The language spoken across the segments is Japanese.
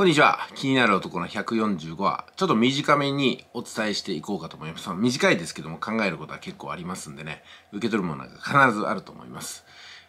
こんにちは。気になる男の145話。ちょっと短めにお伝えしていこうかと思います。短いですけども考えることは結構ありますんでね、受け取るものが必ずあると思います。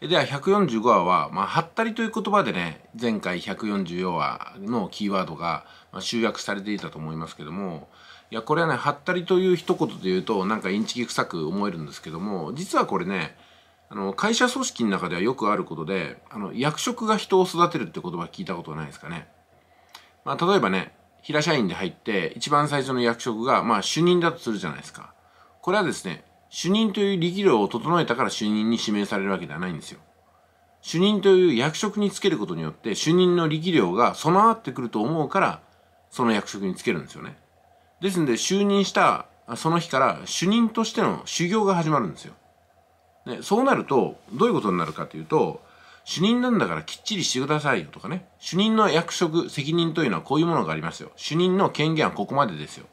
では145話は、まあ、はったりという言葉でね、前回144話のキーワードが集約されていたと思いますけども、いや、これはね、はったりという一言で言うと、なんかインチキ臭く思えるんですけども、実はこれね、あの会社組織の中ではよくあることで、あの役職が人を育てるって言葉聞いたことないですかね。まあ、例えばね、平社員で入って、一番最初の役職が、まあ、主任だとするじゃないですか。これはですね、主任という力量を整えたから主任に指名されるわけではないんですよ。主任という役職につけることによって、主任の力量が備わってくると思うから、その役職につけるんですよね。ですので、就任したその日から主任としての修行が始まるんですよ。ね、そうなると、どういうことになるかというと、主任なんだからきっちりしてくださいよとかね。主任の役職、責任というのはこういうものがありますよ。主任の権限はここまでですよ。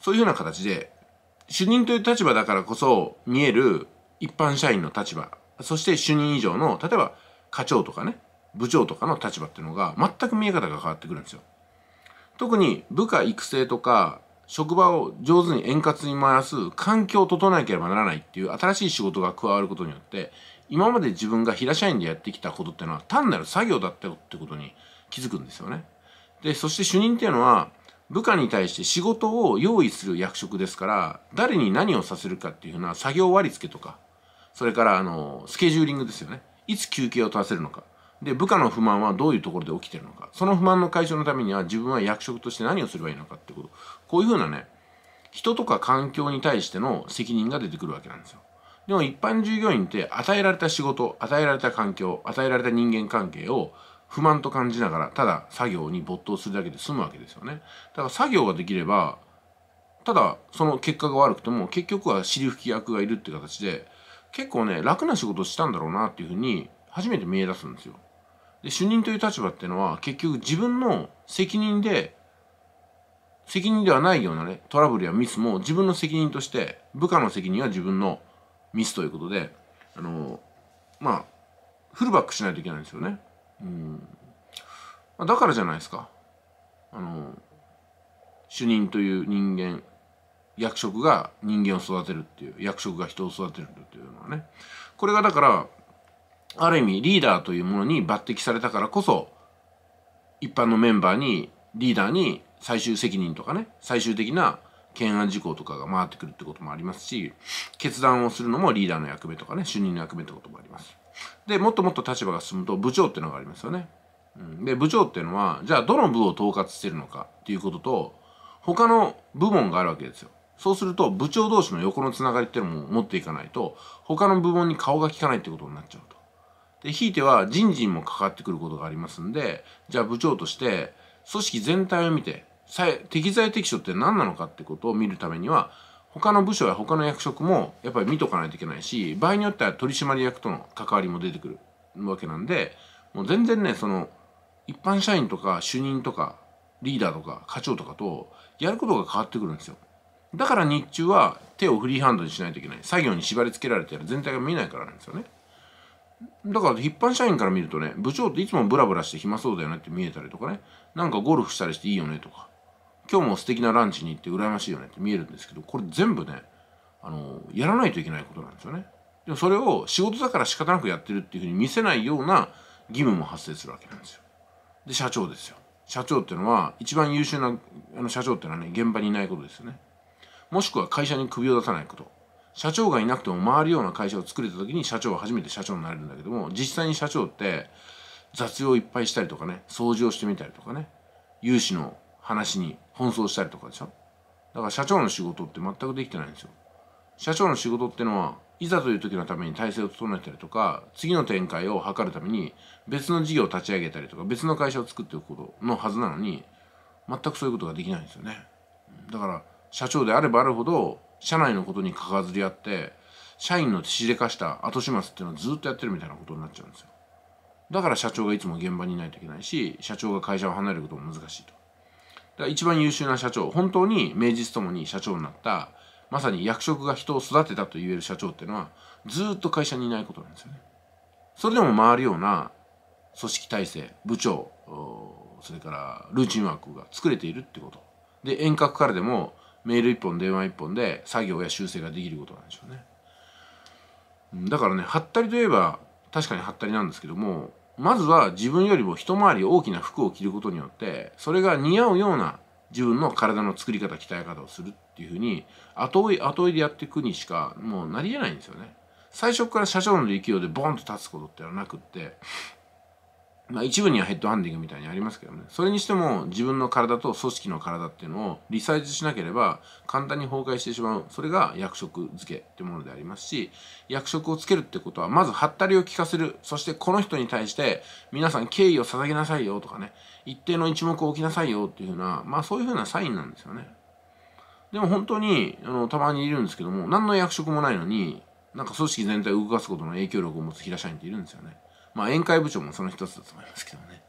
そういうふうな形で、主任という立場だからこそ見える一般社員の立場、そして主任以上の、例えば課長とかね、部長とかの立場っていうのが全く見え方が変わってくるんですよ。特に部下育成とか、職場を上手に円滑に回す環境を整えなければならないっていう新しい仕事が加わることによって今まで自分が平社員でやってきたことっていうのは単なる作業だったよってことに気づくんですよね。で、そして主任っていうのは部下に対して仕事を用意する役職ですから、誰に何をさせるかっていうのは作業割り付けとか、それからあの、スケジューリングですよね。いつ休憩を取らせるのか。で、部下の不満はどういうところで起きてるのか。その不満の解消のためには自分は役職として何をすればいいのかってこと。こういうふうなね、人とか環境に対しての責任が出てくるわけなんですよ。でも一般従業員って与えられた仕事、与えられた環境、与えられた人間関係を不満と感じながら、ただ作業に没頭するだけで済むわけですよね。だから作業ができれば、ただその結果が悪くても結局は尻拭き役がいるって形で、結構ね、楽な仕事したんだろうなっていうふうに初めて見え出すんですよ。で、主任という立場っていうのは結局自分の責任で責任ではないようなね、トラブルやミスも自分の責任として、部下の責任は自分のミスということであのまあフルバックしないといけないんですよね。うんだからじゃないですかあの主任という人間役職が人間を育てるっていう役職が人を育てるっていうのはねこれがだからある意味リーダーというものに抜擢されたからこそ一般のメンバーにリーダーに最終責任とかね最終的な懸案事項とかが回ってくるってこともありますし、決断をするのもリーダーの役目とかね、主任の役目ってこともあります。で、もっともっと立場が進むと部長ってのがありますよね。うん、で、部長っていうのは、じゃあどの部を統括してるのかっていうことと、他の部門があるわけですよ。そうすると、部長同士の横のつながりっていうのも持っていかないと、他の部門に顔が利かないってことになっちゃうと。で、ひいては人事にもかかってくることがありますんで、じゃあ部長として、組織全体を見て、適材適所って何なのかってことを見るためには他の部署や他の役職もやっぱり見とかないといけないし場合によっては取締役との関わりも出てくるわけなんでもう全然ねその一般社員とか主任とかリーダーとか課長とかとやることが変わってくるんですよだから日中は手をフリーハンドにしないといけない作業に縛り付けられてる全体が見えないからなんですよねだから一般社員から見るとね部長っていつもブラブラして暇そうだよねって見えたりとかねなんかゴルフしたりしていいよねとか今日も素敵なランチに行って羨ましいよねって見えるんですけどこれ全部ねあのやらないといけないことなんですよねでもそれを仕事だから仕方なくやってるっていうふうに見せないような義務も発生するわけなんですよで社長ですよ社長っていうのは一番優秀なあの社長っていうのはね現場にいないことですよねもしくは会社に首を出さないこと社長がいなくても回るような会社を作れた時に社長は初めて社長になれるんだけども実際に社長って雑用いっぱいしたりとかね掃除をしてみたりとかね融資の話に奔走したりとかでしょだから社長の仕事って全くできてないんですよ社長の仕事ってのはいざという時のために体制を整えたりとか次の展開を図るために別の事業を立ち上げたりとか別の会社を作っておくことのはずなのに全くそういうことができないんですよねだから社長であればあるほど社内のことにかかずり合って社員のしでかした後始末っていうのをずっとやってるみたいなことになっちゃうんですよだから社長がいつも現場にいないといけないし社長が会社を離れることも難しいと一番優秀な社長、本当に名実ともに社長になった、まさに役職が人を育てたと言える社長っていうのは、ずっと会社にいないことなんですよね。それでも回るような組織体制、部長、それからルーチンワークが作れているってこと。で、遠隔からでもメール1本、電話1本で作業や修正ができることなんでしょうね。だからね、はったりといえば確かにはったりなんですけども、まずは自分よりも一回り大きな服を着ることによってそれが似合うような自分の体の作り方鍛え方をするっていうふうに後追い後追いでやっていくにしかもうなりえないんですよね。最初から社長の勢いでボンと立つことってのはなくってまあ、一部にはヘッドハンディングみたいにありますけどねそれにしても自分の体と組織の体っていうのをリサイズしなければ簡単に崩壊してしまうそれが役職付けってものでありますし役職をつけるってことはまずハったりを聞かせるそしてこの人に対して皆さん敬意を捧げなさいよとかね一定の一目を置きなさいよっていうふうなまあそういうふうなサインなんですよねでも本当にあのたまにいるんですけども何の役職もないのになんか組織全体を動かすことの影響力を持つ平社員っているんですよねまあ、宴会部長もその一つだと思いますけどね。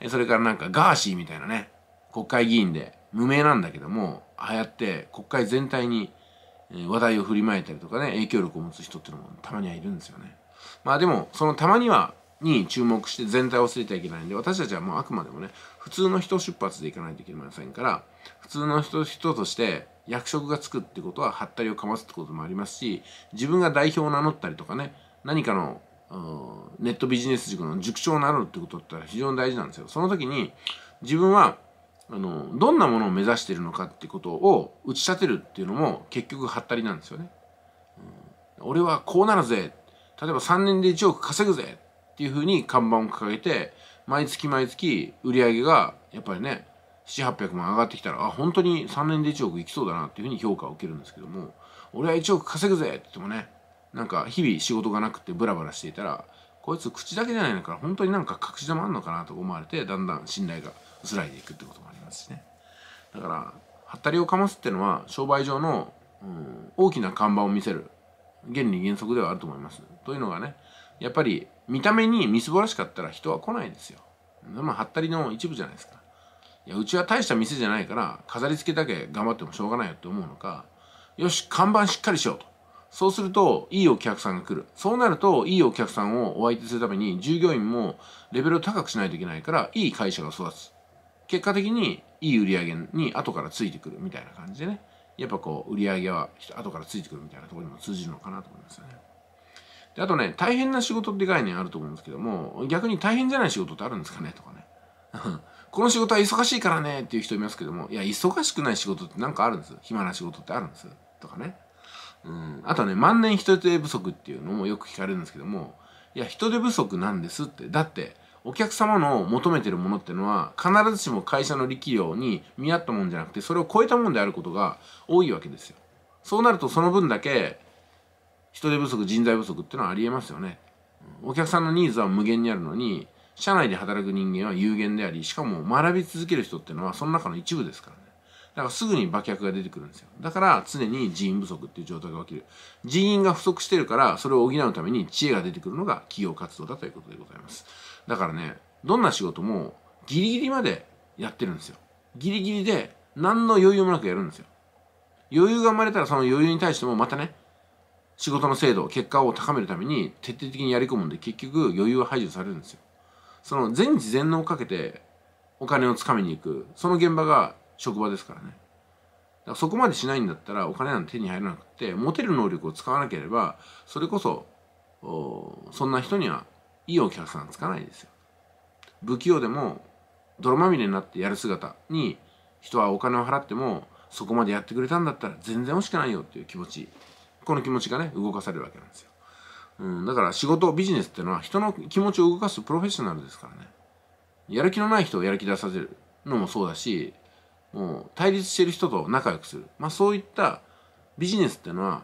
えそれからなんかガーシーみたいなね、国会議員で無名なんだけども、ああやって国会全体に話題を振りまいたりとかね、影響力を持つ人っていうのもたまにはいるんですよね。まあでも、そのたまにはに注目して全体を忘れてはいけないんで、私たちはもうあくまでもね、普通の人出発でいかないといけませんから、普通の人人として役職がつくってことは、はったりをかますってこともありますし、自分が代表を名乗ったりとかね、何かのネットビジネス塾の塾長になるってことだったら非常に大事なんですよ。その時に自分はあのどんなものを目指してるのかってことを打ち立てるっていうのも結局ハったりなんですよね。俺はこうなるぜ例えば3年で1億稼ぐぜっていうふうに看板を掲げて毎月毎月売り上げがやっぱりね700800万上がってきたらあ本当に3年で1億いきそうだなっていうふうに評価を受けるんですけども俺は1億稼ぐぜって言ってもねなんか日々仕事がなくてブラブラしていたらこいつ口だけじゃないのから本当になんか隠し玉あんのかなと思われてだんだん信頼が薄らいでいくってこともありますしねだからはったりをかますってのは商売上の、うん、大きな看板を見せる原理原則ではあると思いますというのがねやっぱり見た目にみすぼらしかったら人は来ないですよまあはったりの一部じゃないですかいやうちは大した店じゃないから飾り付けだけ頑張ってもしょうがないよって思うのかよし看板しっかりしようとそうすると、いいお客さんが来る。そうなると、いいお客さんをお相手するために、従業員もレベルを高くしないといけないから、いい会社が育つ。結果的に、いい売り上げに後からついてくるみたいな感じでね。やっぱこう、売り上げは後からついてくるみたいなところにも通じるのかなと思いますよね。で、あとね、大変な仕事って概念あると思うんですけども、逆に大変じゃない仕事ってあるんですかねとかね。この仕事は忙しいからねっていう人いますけども、いや、忙しくない仕事ってなんかあるんです。暇な仕事ってあるんです。とかね。うん、あとね万年人手不足っていうのもよく聞かれるんですけどもいや人手不足なんですってだってお客様の求めてるものってのは必ずしも会社の力量に見合ったもんじゃなくてそれを超えたもんであることが多いわけですよそうなるとその分だけ人手不足人材不足ってのはありえますよねお客さんのニーズは無限にあるのに社内で働く人間は有限でありしかも学び続ける人ってのはその中の一部ですからだからすぐに馬脚が出てくるんですよ。だから常に人員不足っていう状態が起きる。人員が不足してるから、それを補うために知恵が出てくるのが企業活動だということでございます。だからね、どんな仕事もギリギリまでやってるんですよ。ギリギリで何の余裕もなくやるんですよ。余裕が生まれたらその余裕に対してもまたね、仕事の精度、結果を高めるために徹底的にやり込むんで結局余裕は排除されるんですよ。その全知全能をかけてお金をつかみに行く、その現場が職場ですからねだからそこまでしないんだったらお金なんて手に入らなくて持てる能力を使わなければそれこそそんな人にはいいお客さんつかないですよ不器用でも泥まみれになってやる姿に人はお金を払ってもそこまでやってくれたんだったら全然惜しくないよっていう気持ちこの気持ちがね動かされるわけなんですよ、うん、だから仕事ビジネスっていうのは人の気持ちを動かすプロフェッショナルですからねやる気のない人をやる気出させるのもそうだしもう対立してる人と仲良くする、まあ、そういったビジネスっていうのは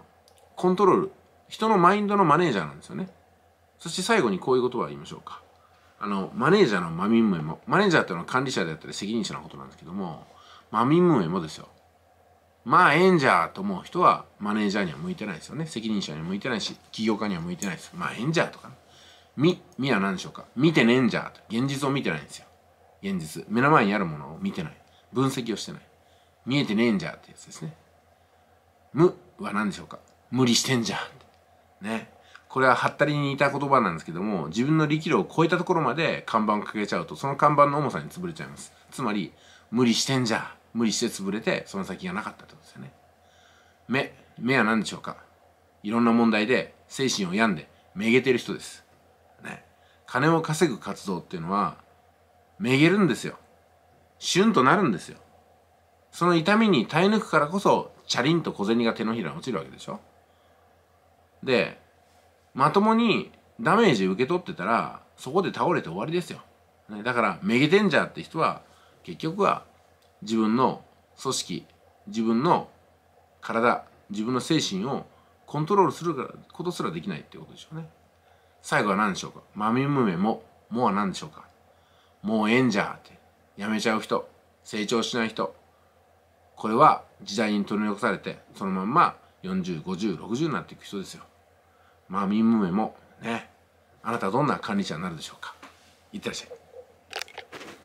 コントロール人のマインドのマネージャーなんですよねそして最後にこういうことは言いましょうかあのマネージャーのマミンムエもマネージャーっていうのは管理者であったり責任者のことなんですけどもマミンムエもですよまあええんじゃと思う人はマネージャーには向いてないですよね責任者には向いてないし起業家には向いてないですまあええんじゃとかねみ、みは何でしょうか見てねえんじゃ現実を見てないんですよ現実目の前にあるものを見てない分析をしてない見えてねえんじゃってやつですね無は何でしょうか無理してんじゃんねこれはハッタリに似た言葉なんですけども自分の力量を超えたところまで看板をかけちゃうとその看板の重さに潰れちゃいますつまり無理してんじゃ無理して潰れてその先がなかったってことですよね目目は何でしょうかいろんな問題で精神を病んでめげてる人ですね金を稼ぐ活動っていうのはめげるんですよシュンとなるんですよ。その痛みに耐え抜くからこそ、チャリンと小銭が手のひらに落ちるわけでしょで、まともにダメージ受け取ってたら、そこで倒れて終わりですよ。ね、だから、メゲテンジャーって人は、結局は自分の組織、自分の体、自分の精神をコントロールすることすらできないってことでしょうね。最後は何でしょうかマミムメも、もうは何でしょうかもうんじゃって。辞めちゃう人成長しない人これは時代に取り残されてそのまんま405060になっていく人ですよまあ民務めもねあなたはどんな管理者になるでしょうかいってらっしゃい